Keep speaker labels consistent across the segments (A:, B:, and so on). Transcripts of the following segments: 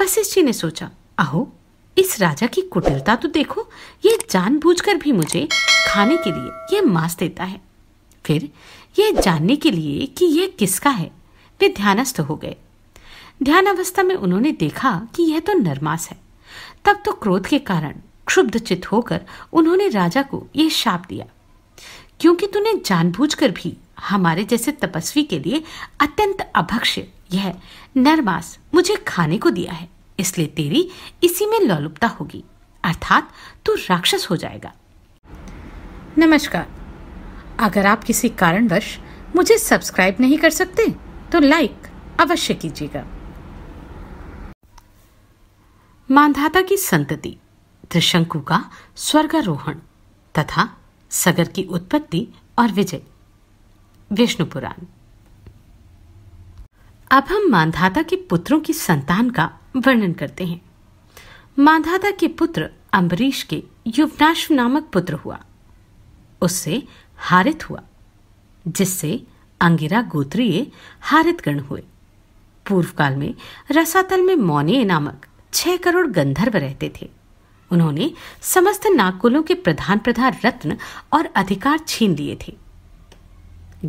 A: वशिष्ठ जी ने सोचा अहो इस राजा की कुटिलता तो देखो ये जानबूझकर भी मुझे खाने के लिए यह मांस देता है फिर यह जानने के लिए कि यह किसका है वे ध्यानस्थ हो गए ध्यान अवस्था में उन्होंने देखा कि यह तो नरमास है तब तो क्रोध के कारण क्षुब्ध चित होकर उन्होंने राजा को यह शाप दिया क्योंकि तूने जानबूझकर भी हमारे जैसे तपस्वी के लिए अत्यंत अभक्ष्य यह नरमास मुझे खाने को दिया है इसलिए तेरी इसी में लौलुपता होगी अर्थात तू राक्षस हो जाएगा नमस्कार अगर आप किसी कारणवश मुझे सब्सक्राइब नहीं कर सकते तो लाइक अवश्य कीजिएगा मानधाता की संतति त्रिशंकु का स्वर्गारोहण तथा सगर की उत्पत्ति और विजय विष्णु पुराण अब हम मानधाता के पुत्रों की संतान का वर्णन करते हैं मानधाता के पुत्र अम्बरीश के युवनाश नामक पुत्र हुआ उससे हारित हुआ जिससे अंगिरा गोत्रीय हारित गण हुए पूर्व काल में रसातल में मौने नामक छह करोड़ गंधर्व रहते थे उन्होंने समस्त नागकुलों के प्रधान प्रधान रत्न और अधिकार छीन लिए थे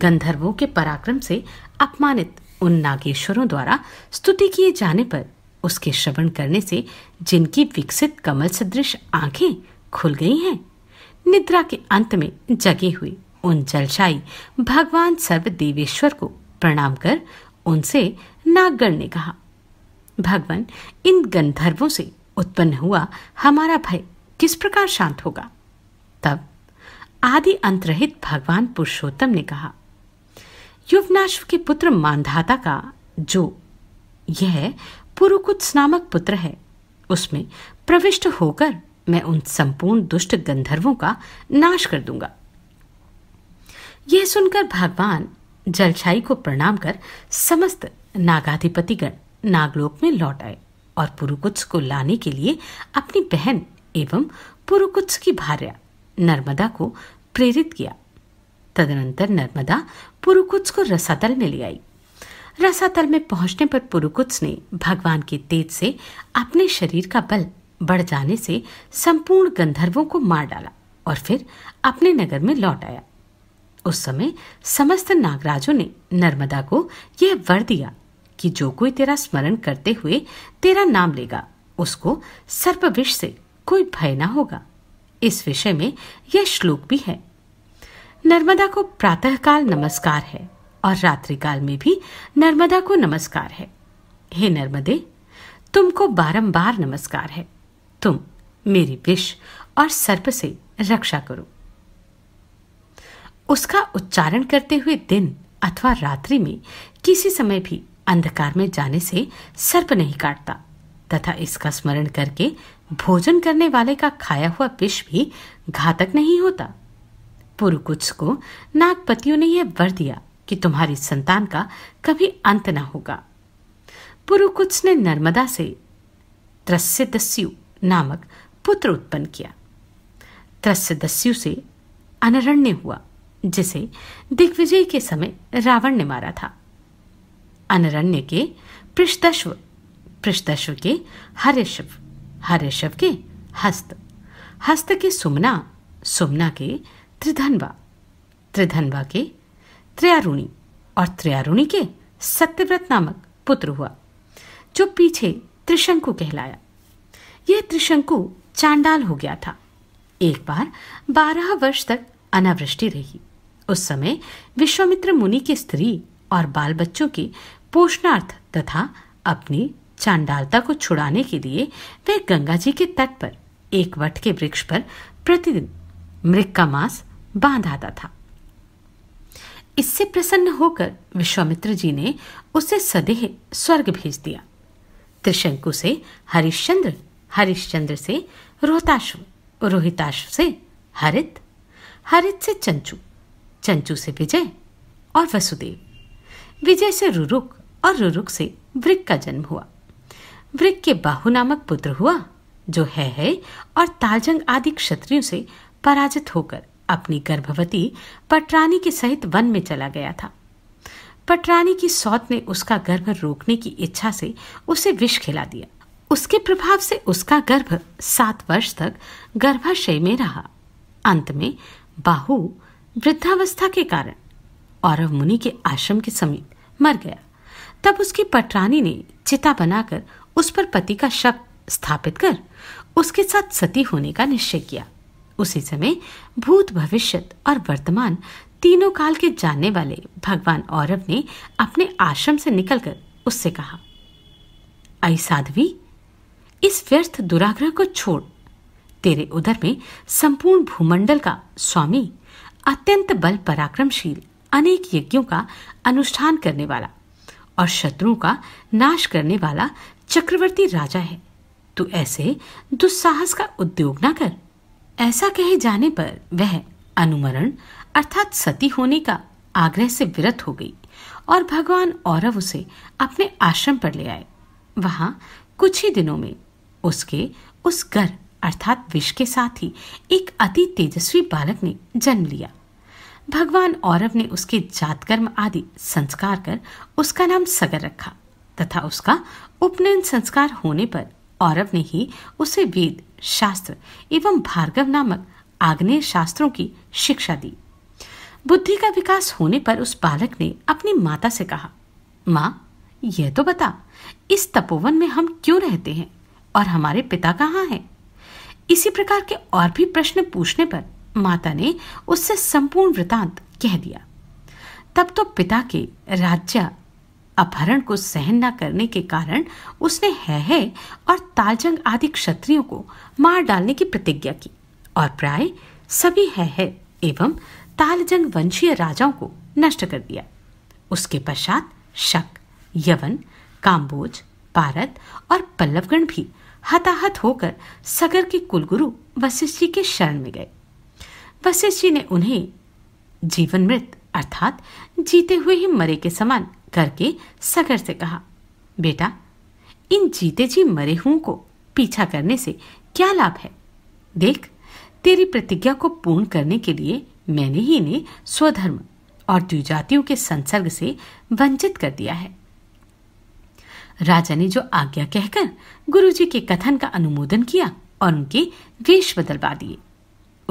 A: गंधर्वों के पराक्रम से अपमानित उन नागेश्वरों द्वारा स्तुति किए जाने पर उसके श्रवण करने से जिनकी विकसित कमल सदृश आंखें खुल गई हैं निद्रा के अंत में जगे हुए उन जलशाई भगवान सर्वदेवेश्वर को प्रणाम कर उनसे नागगण ने कहा भगवान इन गंधर्वों से उत्पन्न हुआ हमारा भय किस प्रकार शांत होगा तब आदि अंतरहित भगवान पुरुषोत्तम ने कहा युवनाश्व के पुत्र मानधाता का जो यह पुरुकुत्स नामक पुत्र है उसमें प्रविष्ट होकर मैं उन संपूर्ण दुष्ट गंधर्वों का नाश कर दूंगा यह सुनकर भगवान जलछाई को प्रणाम कर समस्त नागाधिपतिगण नागलोक में लौट आए और पुरुकुत्स को लाने के लिए अपनी बहन एवं पुरुकुत्स की भार्या नर्मदा को प्रेरित किया तदनंतर नर्मदा पुरुकुत्स को रसातल में ले आई रसातल में पहुंचने पर पुरुकुत्स ने भगवान के तेज से अपने शरीर का बल बढ़ जाने से संपूर्ण गंधर्वों को मार डाला और फिर अपने नगर में लौट आया उस समय समस्त नागराजों ने नर्मदा को यह वर दिया कि जो कोई तेरा स्मरण करते हुए तेरा नाम लेगा उसको सर्पविष से कोई भय ना होगा इस विषय में यह श्लोक भी है नर्मदा को प्रातःकाल नमस्कार है और रात्रि काल में भी नर्मदा को नमस्कार है हे नर्मदे तुमको बारंबार नमस्कार है तुम मेरी विष और सर्प से रक्षा करो उसका उच्चारण करते हुए दिन अथवा रात्रि में किसी समय भी अंधकार में जाने से सर्प नहीं काटता तथा इसका स्मरण करके भोजन करने वाले का खाया हुआ विष भी घातक नहीं होता पुरुकुट्स को नागपतियों ने यह वर दिया कि तुम्हारी संतान का कभी अंत न होगा पुरुकुट्स ने नर्मदा से त्रस्यदस्यु नामक पुत्र उत्पन्न किया त्रस्यदस्यु से अनरण्य हुआ जिसे दिग्विजय के समय रावण ने मारा था अनरण्य के पृष्ठश्व पृष्ठश्व के हरेशव हरेशव के हस्त हस्त के सुमना सुमना के त्रिधनवा त्रिधनवा के त्रयारुणी और त्रयारुणी के सत्यव्रत नामक पुत्र हुआ जो पीछे त्रिशंकु कहलाया यह त्रिशंकु चांडाल हो गया था एक बार बारह वर्ष तक अनावृष्टि रही उस समय विश्वामित्र मुनि की स्त्री और बाल बच्चों के पोषणार्थ तथा अपनी चांडालता को छुड़ाने के लिए वे गंगा जी के तट पर एक वट के वृक्ष पर प्रतिदिन मृग का मांस बांध आता था इससे प्रसन्न होकर विश्वामित्र जी ने उसे सदेह स्वर्ग भेज दिया त्रिशंकु से हरिश्चंद्र हरिश्चंद्र से रोहताश्व रोहिताश्व से हरित हरित से चंचू चंचू से विजय और वसुदेव विजय से रुरुक और रुरुक से वृक का जन्म हुआ वृक के बाहु नामक पुत्र हुआ जो है, है और ताजंग आदि क्षत्रियों से पराजित होकर अपनी गर्भवती पटरानी के सहित वन में चला गया था पटरानी की सौत ने उसका गर्भ रोकने की इच्छा से उसे विष खिला दिया उसके प्रभाव से उसका गर्भ सात वर्ष तक गर्भाशय में रहा अंत में बाहु वृद्धावस्था के कारण औरव मुनि के आश्रम के समीप मर गया तब उसकी पटरानी ने चिता बनाकर उस पर पति का शक स्थापित कर उसके साथ सती होने का निश्चय किया उसी समय भूत भविष्य और वर्तमान तीनों काल के जानने वाले भगवान औरव ने अपने आश्रम से निकलकर उससे कहा आई साध्वी इस व्यर्थ दुराग्रह को छोड़ तेरे उदर में संपूर्ण भूमंडल का स्वामी अत्यंत बल पराक्रमशील अनेक यज्ञों का अनुष्ठान करने वाला और शत्रुओं का नाश करने वाला चक्रवर्ती राजा है तू ऐसे दुस्साहस का उद्योग ना कर ऐसा कहे जाने पर वह अनुमरण अर्थात सती होने का आग्रह से विरत हो गई और भगवान औरव उसे अपने आश्रम पर ले आए वहां कुछ ही दिनों में उसके उस घर अर्थात विष के साथ ही एक अति तेजस्वी बालक ने जन्म लिया भगवान औरव ने उसके जातकर्म आदि संस्कार कर उसका नाम सगर रखा तथा उसका उपनयन संस्कार होने पर औरव ने ही उसे वेद शास्त्र एवं भार्गव नामक आग्नेय शास्त्रों की शिक्षा दी बुद्धि का विकास होने पर उस बालक ने अपनी माता से कहा माँ यह तो बता इस तपोवन में हम क्यों रहते हैं और हमारे पिता कहाँ हैं इसी प्रकार के और भी प्रश्न पूछने पर माता ने उससे संपूर्ण वृतांत कह दिया तब तो पिता के राज्य अपहरण को सहन न करने के कारण उसने है, है और तालजंग आदि क्षत्रियो को मार डालने की प्रतिज्ञा की और प्राय सभी है, है एवं तालजंग वंशीय राजाओं को नष्ट कर दिया उसके पश्चात शक यवन काम्बोज पारत और पल्लवगण भी हताहत होकर सगर के कुलगुरु वशिष्ठ जी के शरण में गए वशिष्ठ जी ने उन्हें जीवन मृत अर्थात जीते हुए ही मरे के समान करके सगर से कहा बेटा इन जीते जी मरे हुओं को पीछा करने से क्या लाभ है देख तेरी प्रतिज्ञा को पूर्ण करने के लिए मैंने ही इन्हें स्वधर्म और द्विजातियों के संसर्ग से वंचित कर दिया है राजा ने जो आज्ञा कहकर गुरुजी के कथन का अनुमोदन किया और उनके वेश बदलवा दिए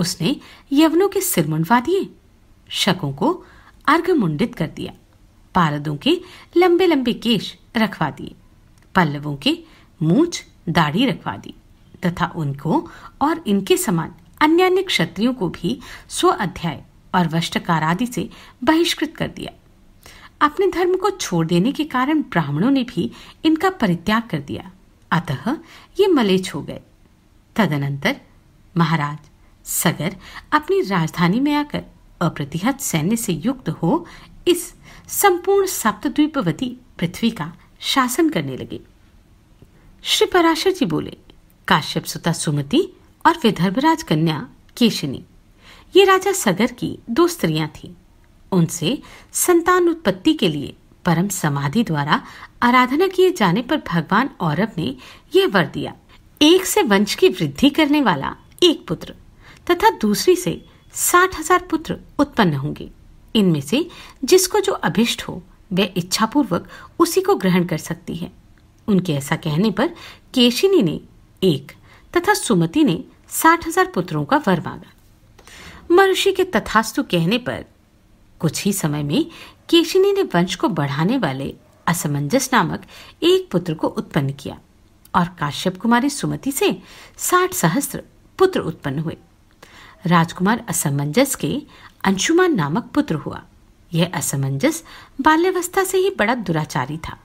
A: उसने यवनों के सिर मुंडवा दिए शकों को अर्घ मुंडित कर दिया पारदों के लंबे लंबे केश रखवा दिए पल्लवों के मूछ दाढ़ी रखवा दी तथा उनको और इनके समान अन्य अन्य क्षत्रियों को भी स्व अध्याय और वष्टकार आदि से बहिष्कृत कर दिया अपने धर्म को छोड़ देने के कारण ब्राह्मणों ने भी इनका परित्याग कर दिया अतः ये मले हो गए तदनंतर महाराज सगर अपनी राजधानी में आकर अप्रतिहत सैन्य से युक्त हो इस संपूर्ण सप्तद्वीपवती पृथ्वी का शासन करने लगे श्री पराशर जी बोले काश्यप सुता सुमति और विदर्भराज कन्या केशनी ये राजा सगर की दो स्त्रियां थी उनसे संतान उत्पत्ति के लिए परम समाधि द्वारा आराधना किए जाने पर भगवान औरव ने यह वर दिया एक से वंश की वृद्धि करने वाला एक पुत्र तथा दूसरी से साठ हजार पुत्र उत्पन्न होंगे इनमें से जिसको जो अभिष्ट हो वह इच्छापूर्वक उसी को ग्रहण कर सकती है उनके ऐसा कहने पर केशिनी ने एक तथा सुमति ने साठ हजार पुत्रों का वर मांगा मनुष्य के तथास्तु कहने पर कुछ ही समय में केशिनी ने वंश को बढ़ाने वाले असमंजस नामक एक पुत्र को उत्पन्न किया और काश्यप कुमारी सुमति से साठ सहस्त्र पुत्र उत्पन्न हुए राजकुमार असमंजस के अंशुमान नामक पुत्र हुआ यह असमंजस बाल्यावस्था से ही बड़ा दुराचारी था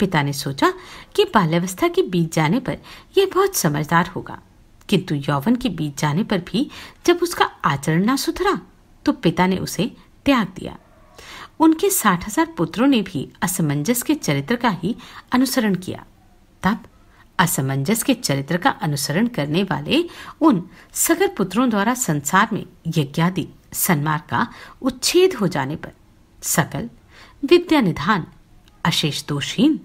A: पिता ने सोचा कि बाल्यावस्था के बीत जाने पर यह बहुत समझदार होगा किंतु यौवन के बीत जाने पर भी जब उसका आचरण ना सुधरा तो पिता ने उसे त्याग दिया उनके साठ हजार पुत्रों ने भी असमंजस के चरित्र का ही अनुसरण किया तब असमंजस के चरित्र का अनुसरण करने वाले उन सगर पुत्रों द्वारा संसार में यज्ञादि सन्मार्ग का उच्छेद हो जाने पर सकल विद्या निधान अशेष दोषहीन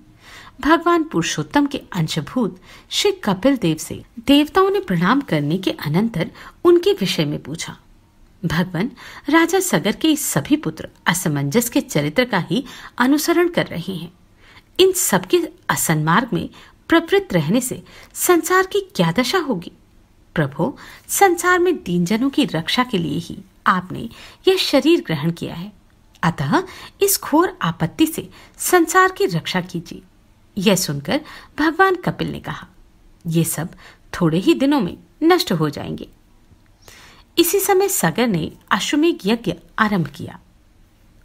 A: भगवान पुरुषोत्तम के अंशभूत श्री कपिल देव से देवताओं ने प्रणाम करने के अनंतर उनके विषय में पूछा भगवान राजा सगर के सभी पुत्र असमंजस के चरित्र का ही अनुसरण कर रहे हैं इन सबके असन्मार्ग में प्रवृत्त रहने से संसार की क्या दशा होगी प्रभु संसार में दीनजनों की रक्षा के लिए ही आपने यह शरीर ग्रहण किया है अतः इस घोर आपत्ति से संसार की रक्षा कीजिए यह सुनकर भगवान कपिल ने कहा ये सब थोड़े ही दिनों में नष्ट हो जाएंगे इसी समय सगर ने अश्वमेघ यज्ञ आरंभ किया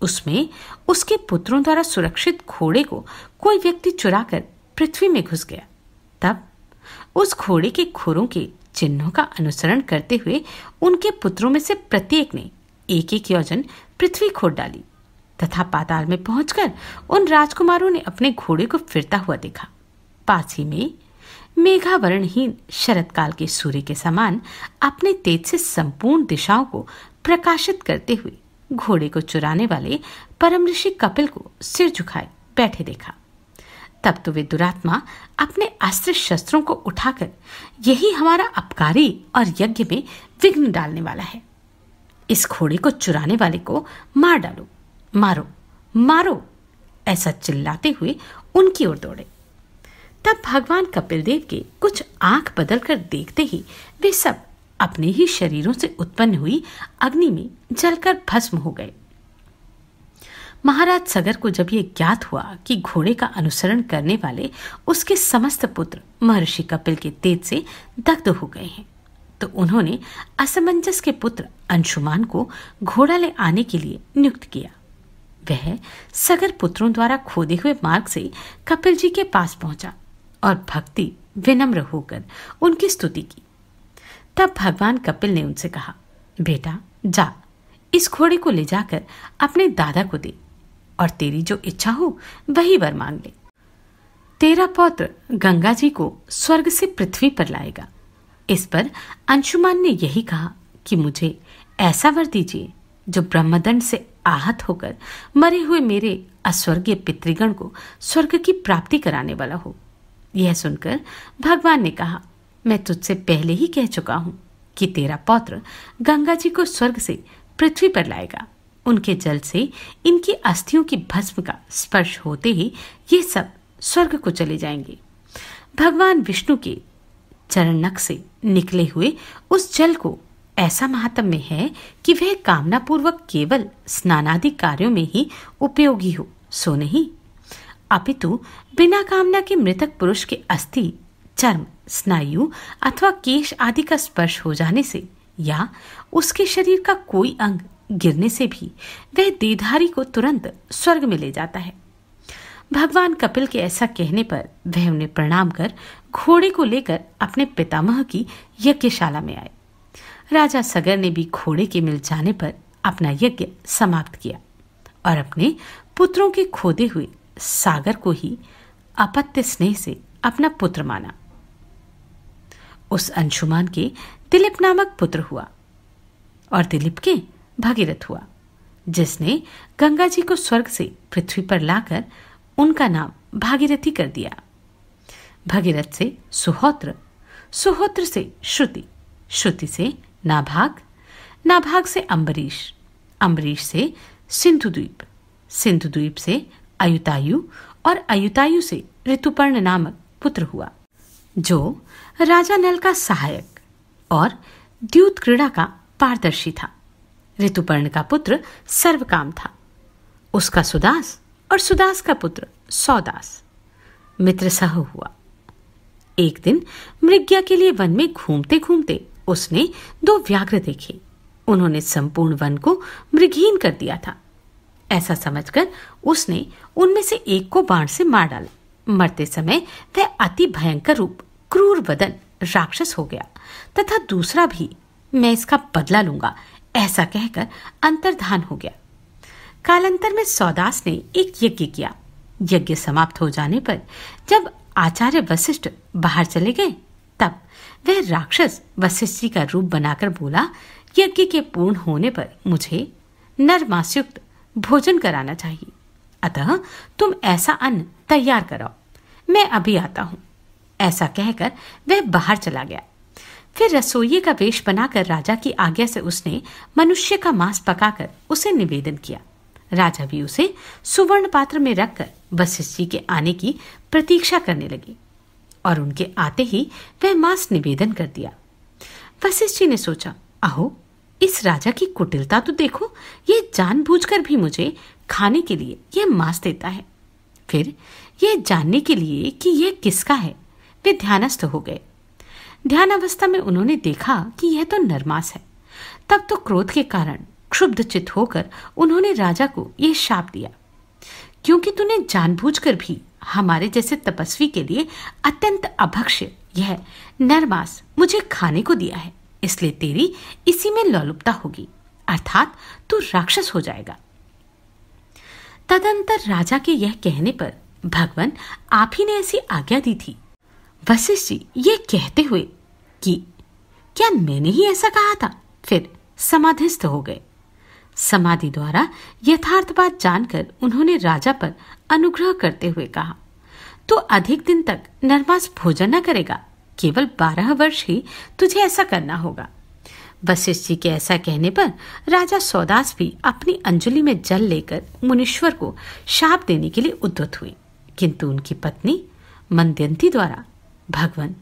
A: उसमें उसके पुत्रों द्वारा सुरक्षित घोड़े को कोई व्यक्ति चुराकर पृथ्वी में घुस गया तब उस घोड़े के खोरों के चिन्हों का अनुसरण करते हुए उनके पुत्रों में से प्रत्येक ने एक एक योजन पृथ्वी खोद डाली तथा पाताल में पहुंचकर उन राजकुमारों ने अपने घोड़े को फिरता हुआ देखा पास ही में मेघावरणहीन शरतकाल के सूर्य के समान अपने तेज से संपूर्ण दिशाओं को प्रकाशित करते हुए घोड़े को चुराने वाले परम ऋषि कपिल को सिर झुकाए बैठे देखा तब तो वे दुरात्मा अपने अस्त्र शस्त्रों को उठाकर यही हमारा अपकारी और यज्ञ में विघ्न डालने वाला है इस घोड़े को चुराने वाले को मार डालो मारो मारो ऐसा चिल्लाते हुए उनकी ओर दौड़े तब भगवान कपिल देव के कुछ आंख बदलकर देखते ही वे सब अपने ही शरीरों से उत्पन्न हुई अग्नि में जलकर भस्म हो गए महाराज सगर को जब ये ज्ञात हुआ कि घोड़े का अनुसरण करने वाले उसके समस्त पुत्र महर्षि कपिल के तेज से दग्ध हो गए हैं तो उन्होंने असमंजस के पुत्र अंशुमान को घोड़ा ले आने के लिए नियुक्त किया वह सगर पुत्रों द्वारा खोदे हुए मार्ग से कपिल जी के पास पहुंचा और भक्ति विनम्र होकर उनकी स्तुति की तब भगवान कपिल ने उनसे कहा बेटा जा इस घोड़े को ले जाकर अपने दादा को दे और तेरी जो इच्छा हो वही वर मांग ले तेरा पौत्र गंगा जी को स्वर्ग से पृथ्वी पर लाएगा इस पर अंशुमान ने यही कहा कि मुझे ऐसा वर दीजिए जो ब्रह्मदंड से आहत होकर मरे हुए मेरे अस्वर्गीय पितृगण को स्वर्ग की प्राप्ति कराने वाला हो यह सुनकर भगवान ने कहा मैं तुझसे पहले ही कह चुका हूं कि तेरा पौत्र गंगा जी को स्वर्ग से पृथ्वी पर लाएगा उनके जल से इनकी अस्थियों की भस्म का स्पर्श होते ही ये सब स्वर्ग को चले जाएंगे भगवान विष्णु के चरणक से निकले हुए उस जल को ऐसा महात्म्य है कि वह कामना पूर्वक केवल स्नानादि कार्यों में ही उपयोगी हो सो नहीं अपितु बिना कामना के मृतक पुरुष के अस्थि चर्म स्नायु अथवा केश आदि का स्पर्श हो जाने से या उसके शरीर का कोई अंग गिरने से भी वह देधारी को तुरंत स्वर्ग में ले जाता है भगवान कपिल के ऐसा कहने पर वह उन्हें प्रणाम कर घोड़े को लेकर अपने पितामह की यज्ञशाला में आए राजा सगर ने भी घोड़े के मिल जाने पर अपना यज्ञ समाप्त किया और अपने पुत्रों के खोदे हुए सागर को ही अपत्य स्नेह से अपना पुत्र माना उस अंशुमान के दिलीप नामक पुत्र हुआ और दिलीप के भगीरथ हुआ जिसने गंगा जी को स्वर्ग से पृथ्वी पर लाकर उनका नाम भागीरथी कर दिया भगीरथ से सुहोत्र सुहोत्र से श्रुति श्रुति से नाभाग नाभाग से अम्बरीश अम्बरीश से सिंधुद्वीप सिंधुद्वीप से अयुतायु और अयुतायु से ऋतुपर्ण नामक पुत्र हुआ जो राजा नल का सहायक और द्यूत क्रीड़ा का पारदर्शी था ऋतुपर्ण का पुत्र सर्वकाम था उसका सुदास और सुदास का पुत्र सौदास मित्र सह हुआ एक दिन मृग्या के लिए वन में घूमते घूमते उसने दो व्याघ्र देखे उन्होंने संपूर्ण वन को मृगहीन कर दिया था ऐसा समझकर उसने उनमें से एक को बाण से मार डाला मरते समय वह अति भयंकर रूप क्रूर वदन राक्षस हो गया तथा दूसरा भी मैं इसका बदला लूंगा ऐसा कहकर अंतर्धान हो गया कालांतर में सौदास ने एक यज्ञ किया यज्ञ समाप्त हो जाने पर जब आचार्य वशिष्ठ बाहर चले गए तब वह राक्षस वशिष्ठ जी का रूप बनाकर बोला यज्ञ के पूर्ण होने पर मुझे नरमासयुक्त भोजन कराना चाहिए अतः तुम ऐसा अन्न तैयार कराओ मैं अभी आता हूं ऐसा कहकर वह बाहर चला गया फिर रसोई का वेश बनाकर राजा की आज्ञा से उसने मनुष्य का मांस पकाकर उसे निवेदन किया राजा भी उसे सुवर्ण पात्र में रखकर वशिष्ठ जी के आने की प्रतीक्षा करने लगी और उनके आते ही वह मांस निवेदन कर दिया वशिष्ठ जी ने सोचा अहो इस राजा की कुटिलता तो देखो ये जानबूझकर भी मुझे खाने के लिए यह मांस देता है फिर यह जानने के लिए कि यह किसका है वे ध्यानस्थ हो गए ध्यान अवस्था में उन्होंने देखा कि यह तो नरमास है तब तो क्रोध के कारण क्षुब्ध चित होकर उन्होंने राजा को यह शाप दिया क्योंकि तूने जानबूझकर भी हमारे जैसे तपस्वी के लिए अत्यंत अभक्ष्य यह नरमास मुझे खाने को दिया है इसलिए तेरी इसी में लौलुपता होगी अर्थात तू राक्षस हो जाएगा तदंतर राजा के यह कहने पर भगवान आप ही ने ऐसी आज्ञा दी थी वशिष्ठ जी ये कहते हुए कि क्या मैंने ही ऐसा कहा था फिर समाधिस्थ हो गए समाधि द्वारा यथार्थ बात जानकर उन्होंने राजा पर अनुग्रह करते हुए कहा तो अधिक दिन तक नरमास भोजन न करेगा केवल बारह वर्ष ही तुझे ऐसा करना होगा वशिष्ठ जी के ऐसा कहने पर राजा सौदास भी अपनी अंजलि में जल लेकर मुनीश्वर को शाप देने के लिए उद्धत हुए किंतु उनकी पत्नी मंदयंती द्वारा भगवान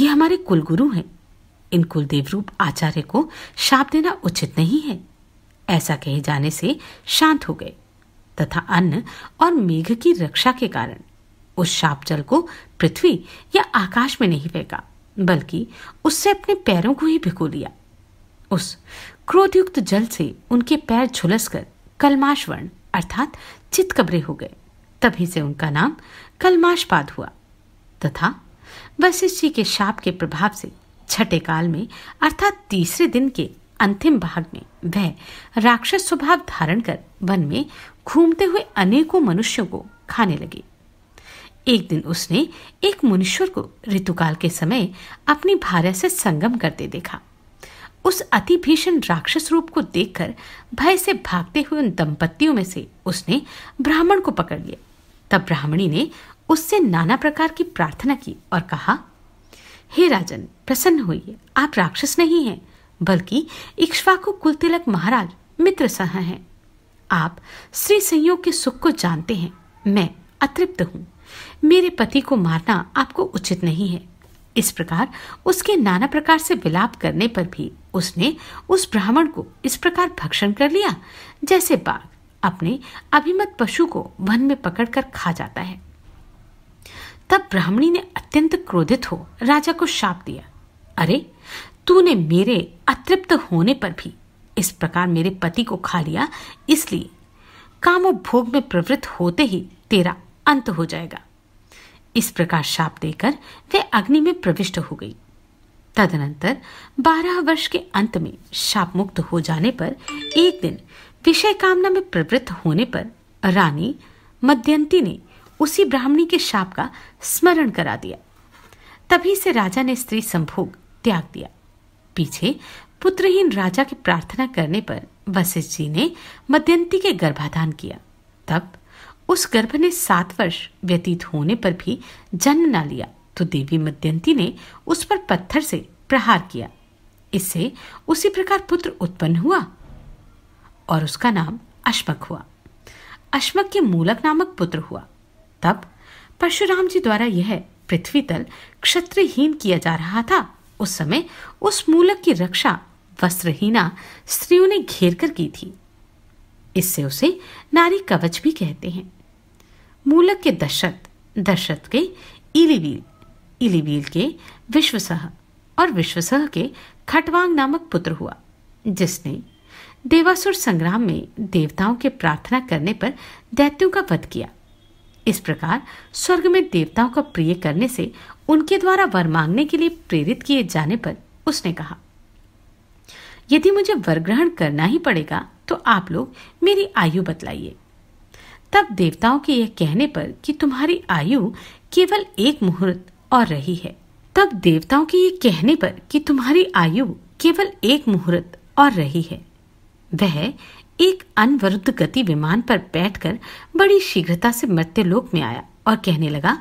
A: ये हमारे कुलगुरु हैं इन कुलदेव रूप आचार्य को शाप देना उचित नहीं है ऐसा कहे जाने से शांत हो गए तथा अन्न और मेघ की रक्षा के कारण उस शाप जल को पृथ्वी या आकाश में नहीं फेंका बल्कि उससे अपने पैरों को ही भिगो लिया उस क्रोधयुक्त जल से उनके पैर झुलस कर कलमाश वर्ण अर्थात चितकबरे हो गए तभी से उनका नाम कलमाशपाद हुआ तथा वशिष्ठ जी के शाप के प्रभाव से छठे काल में अर्थात तीसरे दिन के अंतिम भाग में वह राक्षस स्वभाव धारण कर वन में घूमते हुए अनेकों मनुष्यों को खाने लगे एक दिन उसने एक मुनीश्वर को ऋतुकाल के समय अपनी भार्य से संगम करते देखा उस अति भीषण राक्षस रूप को देखकर भय से भागते हुए उन दंपतियों में से उसने ब्राह्मण को पकड़ लिया तब ब्राह्मणी ने उससे नाना प्रकार की प्रार्थना की और कहा हे राजन प्रसन्न होइए आप राक्षस नहीं हैं बल्कि इक्ष्वाकु तिलक महाराज मित्र सह हैं आप श्री संयोग के सुख को जानते हैं मैं अतृप्त हूँ मेरे पति को मारना आपको उचित नहीं है इस प्रकार उसके नाना प्रकार से विलाप करने पर भी उसने उस ब्राह्मण को इस प्रकार भक्षण कर लिया जैसे बाघ अपने अभिमत पशु को वन में पकड़कर खा जाता है तब ब्राह्मणी ने अत्यंत क्रोधित हो राजा को शाप दिया अरे तूने मेरे अतृप्त होने पर भी इस प्रकार मेरे पति को खा लिया इसलिए भोग में प्रवृत्त होते ही तेरा अंत हो जाएगा इस प्रकार शाप देकर वे अग्नि में प्रविष्ट हो गई तदनंतर बारह वर्ष के अंत में शाप मुक्त हो जाने पर एक दिन विषय कामना में प्रवृत्त होने पर रानी मध्यंती ने उसी ब्राह्मणी के शाप का स्मरण करा दिया तभी से राजा ने स्त्री संभोग त्याग दिया पीछे पुत्रहीन राजा की प्रार्थना करने पर वशिष्ठ जी ने मध्यंती के गर्भाधान किया तब उस गर्भ ने सात वर्ष व्यतीत होने पर भी जन्म न लिया तो देवी मध्यंती ने उस पर पत्थर से प्रहार किया इससे उसी प्रकार पुत्र उत्पन्न हुआ और उसका नाम अश्मक हुआ अश्मक के मूलक नामक पुत्र हुआ तब परशुराम जी द्वारा यह पृथ्वी तल क्षत्रहीन किया जा रहा था उस समय उस मूलक की रक्षा वस्त्रहीना स्त्रियों ने घेर कर की थी इससे उसे नारी कवच भी कहते हैं मूलक के दशरथ दशरथ के इलीवील इलीवील के विश्वसह और विश्वसह के खटवांग नामक पुत्र हुआ जिसने देवासुर संग्राम में देवताओं के प्रार्थना करने पर दैत्यों का वध किया इस प्रकार स्वर्ग में देवताओं का प्रिय करने से उनके द्वारा वर मांगने के लिए प्रेरित किए जाने पर उसने कहा यदि मुझे वर ग्रहण करना ही पड़ेगा तो आप लोग मेरी आयु बतलाइए तब देवताओं के यह कहने पर कि तुम्हारी आयु केवल एक मुहूर्त और रही है तब देवताओं के ये कहने पर कि तुम्हारी आयु केवल एक मुहूर्त और रही है वह एक अनवरुद्ध गति विमान पर बैठकर बड़ी शीघ्रता से लोक में आया और कहने लगा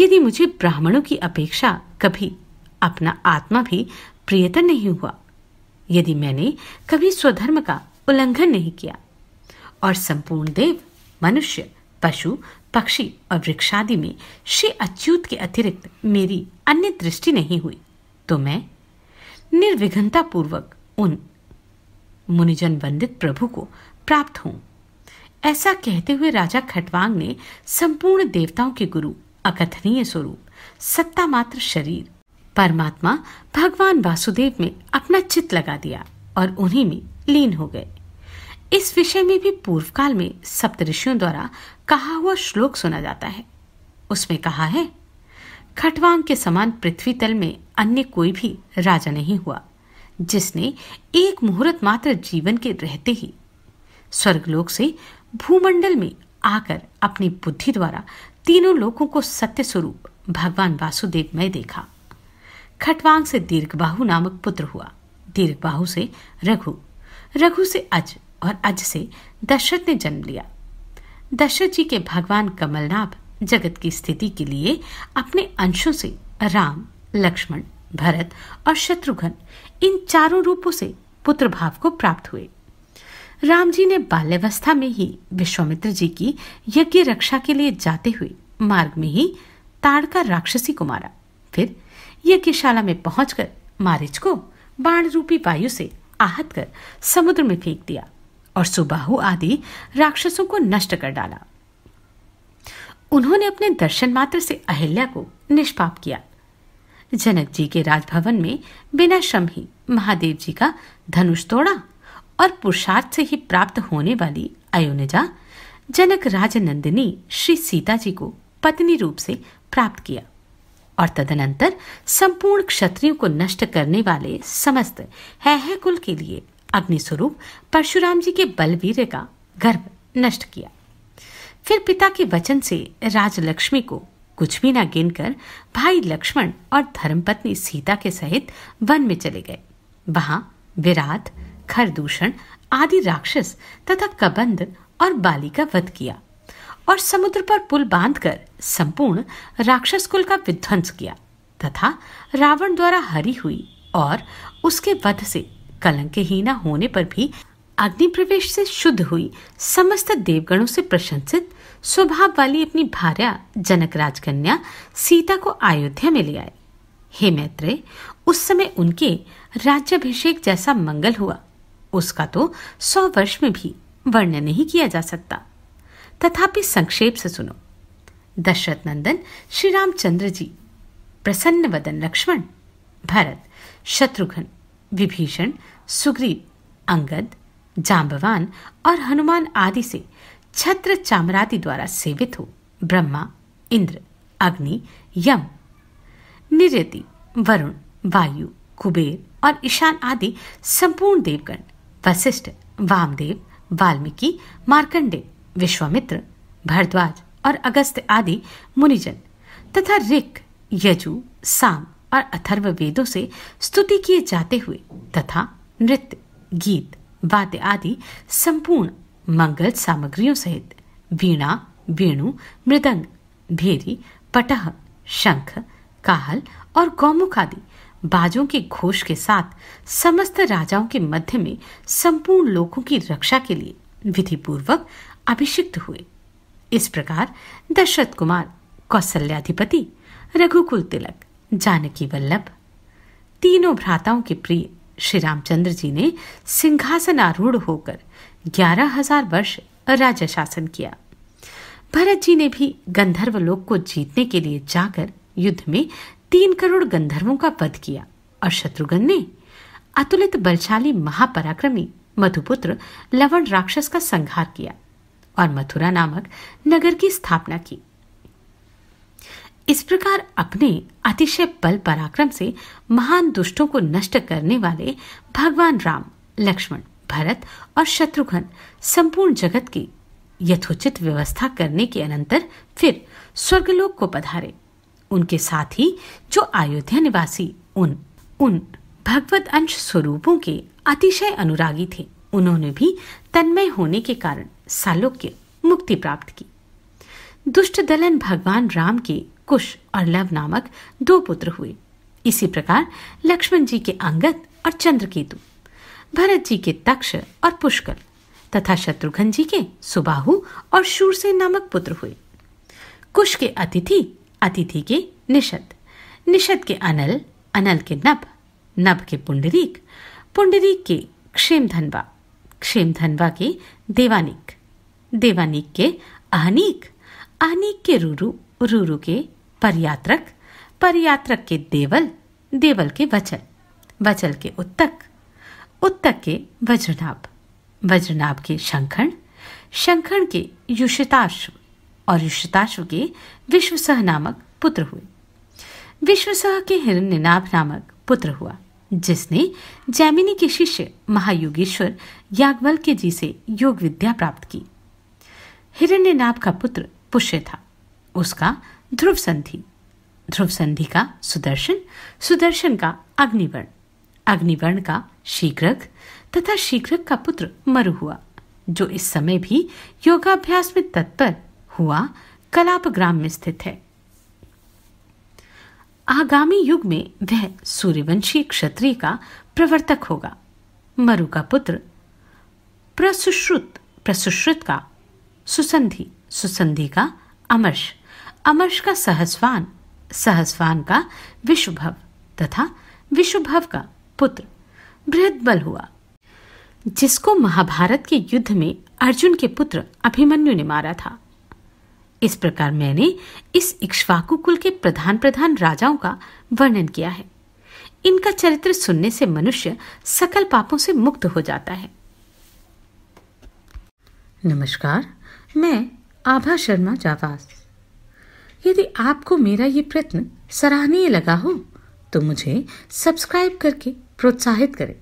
A: यदि मुझे ब्राह्मणों की अपेक्षा कभी अपना आत्मा भी प्रियतर नहीं हुआ यदि मैंने कभी स्वधर्म का उल्लंघन नहीं किया और संपूर्ण देव मनुष्य पशु पक्षी और वृक्षादि में श्री अच्युत के अतिरिक्त मेरी अन्य दृष्टि नहीं हुई तो मैं निर्विघनता पूर्वक उन मुनिजन वंदित प्रभु को प्राप्त हूं ऐसा कहते हुए राजा खटवांग ने संपूर्ण देवताओं के गुरु अकथनीय स्वरूप सत्ता मात्र शरीर परमात्मा भगवान वासुदेव में अपना चित लगा दिया और उन्हीं में लीन हो गए इस विषय में भी पूर्व काल में सप्तऋषियों द्वारा कहा हुआ श्लोक सुना जाता है उसमें कहा है खटवांग के समान पृथ्वी तल में अन्य कोई भी राजा नहीं हुआ जिसने एक मुहूर्त मात्र जीवन के रहते ही स्वर्गलोक से भूमंडल में आकर अपनी बुद्धि द्वारा तीनों लोगों को सत्य स्वरूप भगवान वासुदेव में देखा खटवांग से दीर्घबाहु नामक पुत्र हुआ दीर्घबाहु से रघु रघु से अज और अज से दशरथ ने जन्म लिया दशरथ जी के भगवान कमलनाभ जगत की स्थिति के लिए अपने अंशों से राम लक्ष्मण भरत और शत्रुघ्न इन चारों रूपों से पुत्र भाव को प्राप्त हुए राम जी ने बाल्यावस्था में ही विश्वामित्र जी की यज्ञ रक्षा के लिए जाते हुए मार्ग में ही का राक्षसी को मारा फिर यज्ञशाला में पहुंचकर मारिच को बाण रूपी वायु से आहत कर समुद्र में फेंक दिया और सुबाहु आदि राक्षसों को नष्ट कर डाला उन्होंने अपने दर्शन मात्र से अहिल्या को निष्पाप किया जनक जी के राजभवन में बिना श्रम ही महादेव जी का धनुष तोड़ा और पुरुषार्थ से ही प्राप्त होने वाली अयोनिजा जनक राजनंदिनी श्री सीता जी को पत्नी रूप से प्राप्त किया और तदनंतर संपूर्ण क्षत्रियों को नष्ट करने वाले समस्त है कुल के लिए अग्नि स्वरूप परशुराम जी के बलवीर का गर्भ नष्ट किया फिर पिता के वचन से राजलक्ष्मी को कुछ भी ना गिनकर भाई लक्ष्मण और धर्मपत्नी सीता के सहित वन में चले गए वहां विराट खरदूषण आदि राक्षस तथा कबंद और बाली का वध किया और समुद्र पर पुल बांधकर संपूर्ण राक्षस कुल का विध्वंस किया तथा रावण द्वारा हरी हुई और उसके वध से कलंकहीना होने पर भी अग्नि प्रवेश से शुद्ध हुई समस्त देवगणों से प्रशंसित स्वभाव वाली अपनी भार्या जनक राजकन्या सीता को अयोध्या में ले आए हे मैत्रेय उस समय उनके राज्यभिषेक जैसा मंगल हुआ उसका तो सौ वर्ष में भी वर्णन नहीं किया जा सकता तथापि संक्षेप से सुनो दशरथ नंदन श्री रामचंद्र जी प्रसन्न वदन लक्ष्मण भरत शत्रुघ्न विभीषण सुग्रीव अंगद जाम्बवान और हनुमान आदि से छत्र चामरादि द्वारा सेवित हो ब्रह्मा इंद्र अग्नि यम निर्यति वरुण वायु कुबेर और ईशान आदि संपूर्ण देवगण वशिष्ठ वामदेव वाल्मीकि मार्कंडे विश्वामित्र भरद्वाज और अगस्त आदि मुनिजन तथा ऋक यजु साम और अथर्व वेदों से स्तुति किए जाते हुए तथा नृत्य गीत वाद्य आदि संपूर्ण मंगल सामग्रियों सहित वीणा वेणु मृदंग भेरी पटह शंख काहल और गौमुख आदि बाजों के घोष के साथ समस्त राजाओं के मध्य में संपूर्ण लोगों की रक्षा के लिए विधिपूर्वक अभिषिक्त हुए इस प्रकार दशरथ कुमार कौशल्याधिपति रघुकुल तिलक जानकी वल्लभ तीनों भ्राताओं के प्रिय श्री रामचंद्र जी ने सिंहासन आरूढ़ होकर ग्यारह हजार वर्ष राज्य शासन किया भरत जी ने भी गंधर्व लोक को जीतने के लिए जाकर युद्ध में तीन करोड़ गंधर्वों का वध किया और शत्रुघ्न ने अतुलित बलशाली महापराक्रमी मधुपुत्र लवण राक्षस का संहार किया और मथुरा नामक नगर की स्थापना की इस प्रकार अपने अतिशय बल पराक्रम से महान दुष्टों को नष्ट करने वाले भगवान राम लक्ष्मण भरत और शत्रुघ्न संपूर्ण जगत की यथोचित व्यवस्था करने के अनंतर फिर स्वर्गलोक को पधारे उनके साथ ही जो अयोध्या निवासी उन उन भगवत अंश स्वरूपों के अतिशय अनुरागी थे उन्होंने भी तन्मय होने के कारण सालोक्य मुक्ति प्राप्त की दुष्ट दलन भगवान राम के कुश और लव नामक दो पुत्र हुए इसी प्रकार लक्ष्मण जी के अंगत और चंद्रकेतु भरत जी के तक्ष और पुष्कर तथा शत्रुघ्न जी के सुबाहु और शूरसेन नामक पुत्र हुए कुश के अतिथि अतिथि के निषद निषद के अनल अनल के नभ नभ के पुंडरीक पुंडरीक के क्षेमधनवा क्षेमधनवा के देवानिक देवानिक के अहनीक अहनीक के रूरू रूरू के परयात्रक परयात्रक के देवल देवल के वचल वचल के उत्तक उत्तक के वज्रनाभ वज्रनाभ के शंखण शंखण के युषिताश्व और युषिताश्व के विश्वसह नामक पुत्र हुए विश्वसह के हिरण्यनाभ नामक पुत्र हुआ जिसने जैमिनी के शिष्य महायोगेश्वर याग्वल के जी से योग विद्या प्राप्त की हिरण्यनाभ का पुत्र पुष्य था उसका ध्रुव संधि ध्रुव संधि का सुदर्शन सुदर्शन का अग्निवर्ण अग्निवर्ण का शीघ्रक तथा शीघ्रक का पुत्र मरु हुआ जो इस समय भी योगाभ्यास में तत्पर हुआ कलाप ग्राम में स्थित है आगामी युग में वह सूर्यवंशी क्षत्रिय का प्रवर्तक होगा मरु का पुत्र प्रसुश्रुत प्रसुश्रुत का सुसंधि सुसंधि का अमर्श अमर्श का सहस्वान सहस्वान का विश्वभव तथा विश्वभव का पुत्र बृहदबल हुआ जिसको महाभारत के युद्ध में अर्जुन के पुत्र अभिमन्यु ने मारा था इस प्रकार मैंने इस इक्ष्वाकु कुल के प्रधान प्रधान राजाओं का वर्णन किया है इनका चरित्र सुनने से मनुष्य सकल पापों से मुक्त हो जाता है नमस्कार मैं आभा शर्मा जावास यदि आपको मेरा ये प्रयत्न सराहनीय लगा हो तो मुझे सब्सक्राइब करके प्रोत्साहित करें